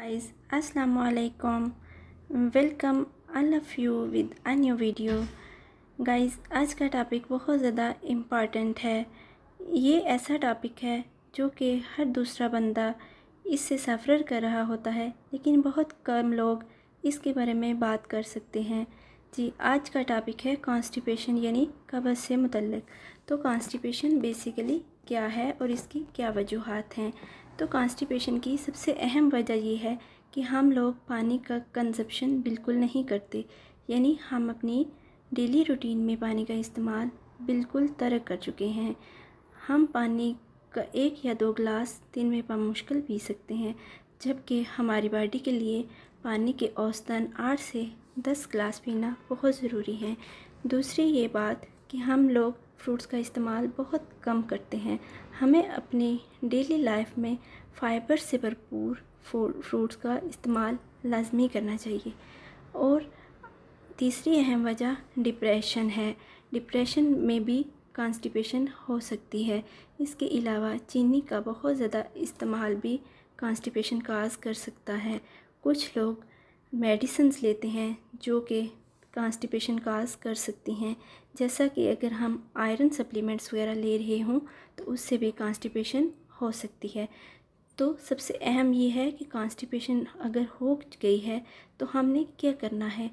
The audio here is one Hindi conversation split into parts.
guys assalamu alaikum welcome all of you with a new video guys आज का टॉपिक बहुत ज़्यादा इम्पॉर्टेंट है ये ऐसा टॉपिक है जो कि हर दूसरा बंदा इससे सफ़र कर रहा होता है लेकिन बहुत कम लोग इसके बारे में बात कर सकते हैं जी आज का टॉपिक है कॉन्स्टिपेशन यानी कब्ज़ से मुतलक तो कॉन्स्टिपेशन बेसिकली क्या है और इसकी क्या वजूहत हैं तो कॉन्स्टिपेशन की सबसे अहम वजह यह है कि हम लोग पानी का कंजप्शन बिल्कुल नहीं करते यानी हम अपनी डेली रूटीन में पानी का इस्तेमाल बिल्कुल तर्क कर चुके हैं हम पानी का एक या दो गिलास दिन में मुश्किल पी सकते हैं जबकि हमारी बॉडी के लिए पानी के औसतन आठ से दस गिलास पीना बहुत ज़रूरी है दूसरी ये बात कि हम लोग फ्रूट्स का इस्तेमाल बहुत कम करते हैं हमें अपनी डेली लाइफ में फ़ाइबर से भरपूर फ्रूट्स का इस्तेमाल लाजमी करना चाहिए और तीसरी अहम वजह डिप्रेशन है डिप्रेशन में भी कॉन्स्टिपेशन हो सकती है इसके अलावा चीनी का बहुत ज़्यादा इस्तेमाल भी कॉन्स्टिपेशन काज कर सकता है कुछ लोग मेडिसन्स लेते हैं जो कि कॉन्स्टिपेशन काज कर सकती हैं जैसा कि अगर हम आयरन सप्लीमेंट्स वगैरह ले रहे हों तो उससे भी कॉन्स्टिपेशन हो सकती है तो सबसे अहम ये है कि कॉन्स्टिपेशन अगर हो गई है तो हमने क्या करना है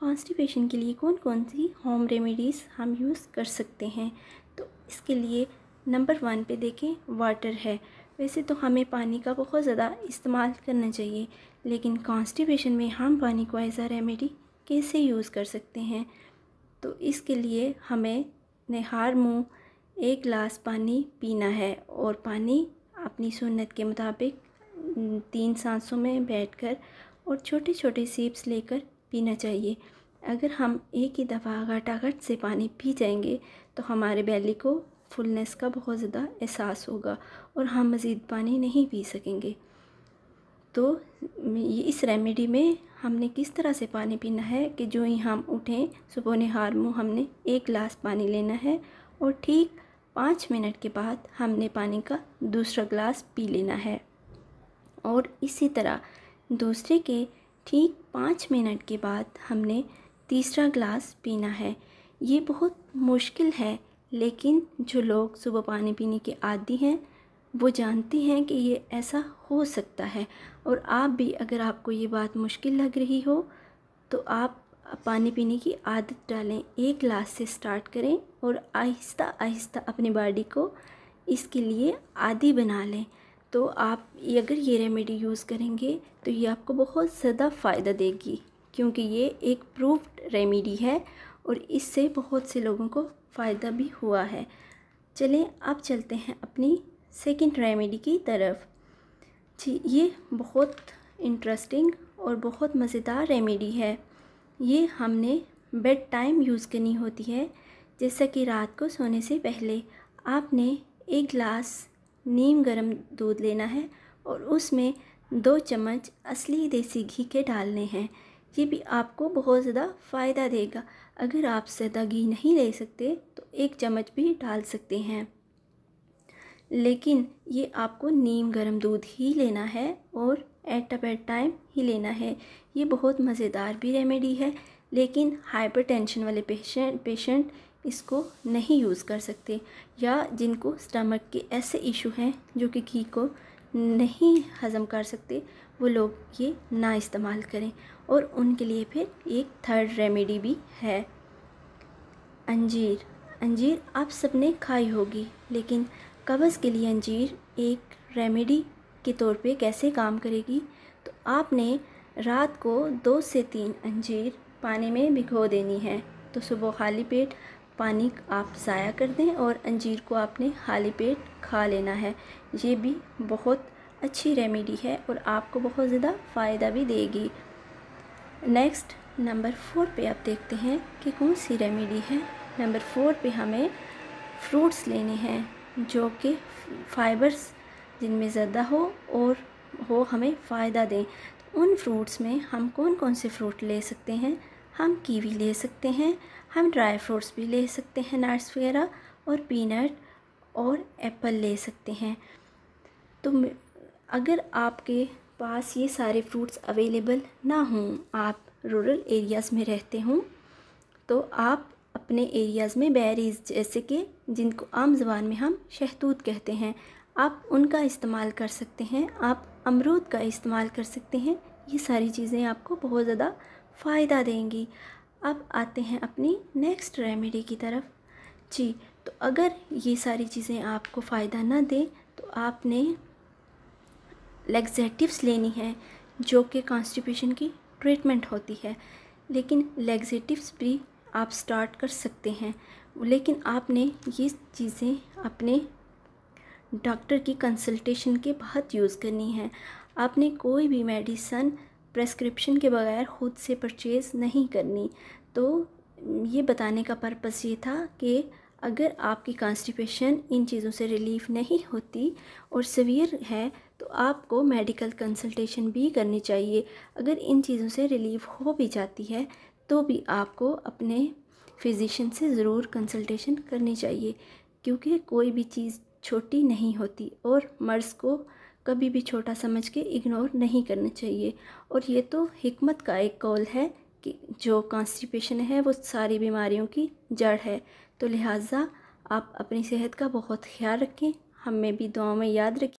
कॉन्स्टिपेशन के लिए कौन कौन सी होम रेमेडीज़ हम यूज़ कर सकते हैं तो इसके लिए नंबर वन पे देखें वाटर है वैसे तो हमें पानी का बहुत ज़्यादा इस्तेमाल करना चाहिए लेकिन कॉन्स्टिपेशन में हम पानी को एज आ रेमेडी कैसे यूज़ कर सकते हैं तो इसके लिए हमें निहार मुँह एक गिलास पानी पीना है और पानी अपनी सुन्नत के मुताबिक तीन सांसों में बैठकर और छोटे छोटे सीप्स लेकर पीना चाहिए अगर हम एक ही दफ़ा घटाघट से पानी पी जाएंगे तो हमारे बैली को फुलनेस का बहुत ज़्यादा एहसास होगा और हम मज़ीद पानी नहीं पी सकेंगे तो इस रेमेडी में हमने किस तरह से पानी पीना है कि जो ही हम उठें सुबह हार मुँह हमने एक गिलास पानी लेना है और ठीक पाँच मिनट के बाद हमने पानी का दूसरा गिलास पी लेना है और इसी तरह दूसरे के ठीक पाँच मिनट के बाद हमने तीसरा गिलास पीना है ये बहुत मुश्किल है लेकिन जो लोग सुबह पानी पीने के आदि हैं वो जानती हैं कि ये ऐसा हो सकता है और आप भी अगर आपको ये बात मुश्किल लग रही हो तो आप पानी पीने की आदत डालें एक ग्लास से स्टार्ट करें और आहिस्ता आहिस्ता अपनी बॉडी को इसके लिए आदि बना लें तो आप अगर ये रेमेडी यूज़ करेंगे तो ये आपको बहुत ज़्यादा फ़ायदा देगी क्योंकि ये एक प्रूफ रेमेडी है और इससे बहुत से लोगों को फ़ायदा भी हुआ है चलें अब चलते हैं अपनी सेकंड रेमेडी की तरफ जी ये बहुत इंटरेस्टिंग और बहुत मज़ेदार रेमेडी है ये हमने बेड टाइम यूज़ करनी होती है जैसा कि रात को सोने से पहले आपने एक गिलास नीम गरम दूध लेना है और उसमें दो चम्मच असली देसी घी के डालने हैं ये भी आपको बहुत ज़्यादा फ़ायदा देगा अगर आप ज़्यादा घी नहीं ले सकते तो एक चम्मच भी डाल सकते हैं लेकिन ये आपको नीम गर्म दूध ही लेना है और एट अ टाइम ही लेना है ये बहुत मज़ेदार भी रेमेडी है लेकिन हाइपरटेंशन वाले पेशेंट पेशेंट इसको नहीं यूज़ कर सकते या जिनको स्टमक के ऐसे इशू हैं जो कि घी को नहीं हज़म कर सकते वो लोग ये ना इस्तेमाल करें और उनके लिए फिर एक थर्ड रेमेडी भी है अंजीर अंजीर आप सबने खाई होगी लेकिन कब्ज़ के लिए अंजीर एक रेमेडी के तौर पे कैसे काम करेगी तो आपने रात को दो से तीन अंजीर पानी में भिगो देनी है तो सुबह खाली पेट पानी आप ज़ाया कर दें और अंजीर को आपने खाली पेट खा लेना है ये भी बहुत अच्छी रेमेडी है और आपको बहुत ज़्यादा फ़ायदा भी देगी नेक्स्ट नंबर फोर पे आप देखते हैं कि कौन सी रेमेडी है नंबर फोर पे हमें फ्रूट्स लेने हैं जो कि फाइबर्स जिनमें ज़्यादा हो और हो हमें फ़ायदा दें तो उन फ्रूट्स में हम कौन कौन से फ्रूट ले सकते हैं हम कीवी ले सकते हैं हम ड्राई फ्रूट्स भी ले सकते हैं नट्स वगैरह और पीनट और एप्पल ले सकते हैं तो अगर आपके पास ये सारे फ्रूट्स अवेलेबल ना हों आप रूरल एरियाज़ में रहते हों तो आप अपने एरियाज़ में बैरीज जैसे कि जिनको आम जबान में हम शहतूत कहते हैं आप उनका इस्तेमाल कर सकते हैं आप अमरूद का इस्तेमाल कर सकते हैं ये सारी चीज़ें आपको बहुत ज़्यादा फ़ायदा देंगी अब आते हैं अपनी नेक्स्ट रेमेडी की तरफ जी तो अगर ये सारी चीज़ें आपको फ़ायदा ना दें तो आपने लेग्जेटिव्स लेनी है जो कि कॉन्स्टिपेशन की ट्रीटमेंट होती है लेकिन लेग्जेटिव्स भी आप स्टार्ट कर सकते हैं लेकिन आपने ये चीज़ें अपने डॉक्टर की कंसल्टेशन के बाद यूज़ करनी है आपने कोई भी मेडिसन प्रेस्क्रिप्शन के बगैर ख़ुद से परचेज़ नहीं करनी तो ये बताने का पर्पस ये था कि अगर आपकी कॉन्स्टिपेशन इन चीज़ों से रिलीफ नहीं होती और सवियर है तो आपको मेडिकल कंसल्टेशन भी करनी चाहिए अगर इन चीज़ों से रिलीफ हो भी जाती है तो भी आपको अपने फिज़िशन से ज़रूर कंसल्टेशन करनी चाहिए क्योंकि कोई भी चीज़ छोटी नहीं होती और मर्ज़ को कभी भी छोटा समझ के इग्नोर नहीं करना चाहिए और ये तो हमत का एक कॉल है कि जो कॉन्स्टिपेशन है वो सारी बीमारियों की जड़ है तो लिहाजा आप अपनी सेहत का बहुत ख्याल रखें हमें भी दुआ में याद रखें